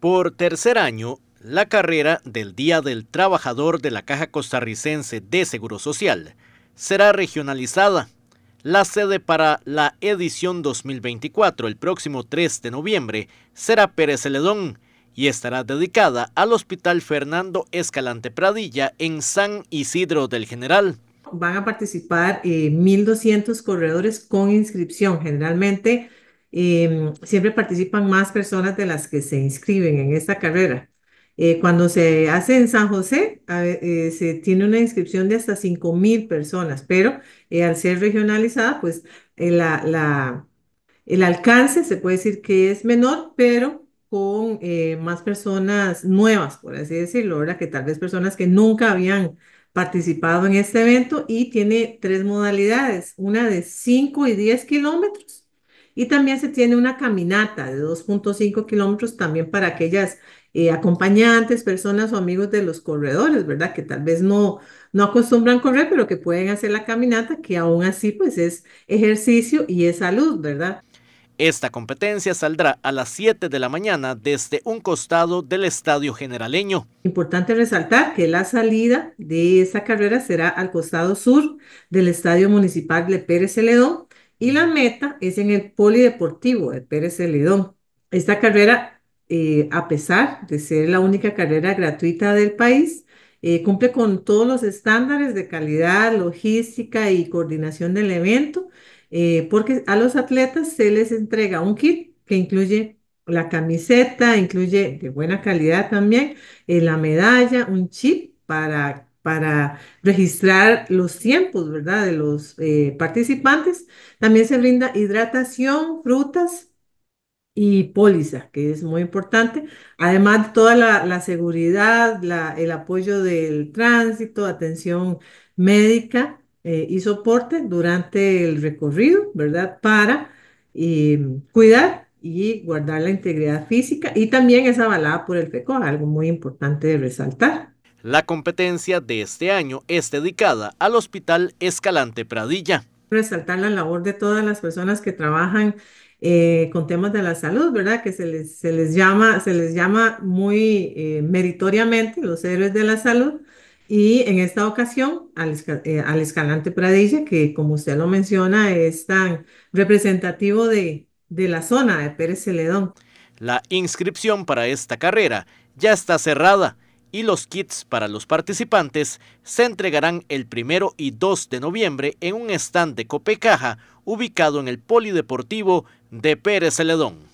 Por tercer año, la carrera del Día del Trabajador de la Caja Costarricense de Seguro Social será regionalizada. La sede para la edición 2024, el próximo 3 de noviembre, será Pérez Celedón y estará dedicada al Hospital Fernando Escalante Pradilla en San Isidro del General van a participar 1.200 eh, corredores con inscripción. Generalmente Em, siempre participan más personas de las que se inscriben en esta carrera. Eh, cuando se hace en San José, eh, se tiene una inscripción de hasta 5.000 personas, pero eh, al ser regionalizada, pues la, la, el alcance se puede decir que es menor, pero con más personas nuevas, por así decirlo, ahora Que tal vez personas que nunca habían participado en este evento y tiene tres modalidades, una de 5 y 10 kilómetros y también se tiene una caminata de 2.5 kilómetros también para aquellas eh, acompañantes, personas o amigos de los corredores, ¿verdad? Que tal vez no, no acostumbran correr, pero que pueden hacer la caminata, que aún así pues es ejercicio y es salud, ¿verdad? Esta competencia saldrá a las 7 de la mañana desde un costado del Estadio Generaleño. Importante resaltar que la salida de esta carrera será al costado sur del Estadio Municipal de Pérez Celedón y la meta es en el Polideportivo de Pérez Celedón. Esta carrera, eh, a pesar de ser la única carrera gratuita del país, eh, cumple con todos los estándares de calidad, logística y coordinación del evento, eh, porque a los atletas se les entrega un kit que incluye la camiseta, incluye de buena calidad también la medalla, un chip para para registrar los tiempos, ¿verdad? De los eh, participantes. También se brinda hidratación, frutas y póliza, que es muy importante. Además, toda la, seguridad, el apoyo del tránsito, atención médica eh, y soporte durante el recorrido, ¿verdad? Para eh, cuidar y guardar la integridad física y también es avalada por el FECO, algo muy importante de resaltar. La competencia de este año es dedicada al Hospital Escalante Pradilla. Resaltar la labor de todas las personas que trabajan eh, con temas de la salud, ¿verdad? Que se les, llama, se les llama muy eh, meritoriamente los héroes de la salud. Y en esta ocasión, eh, al, Escalante Pradilla, que como usted lo menciona, es tan representativo de, de la zona de Pérez Celedón. La inscripción para esta carrera ya está cerrada y los kits para los participantes se entregarán el primero y 2 de noviembre en un stand de Copecaja ubicado en el Polideportivo de Pérez Celedón.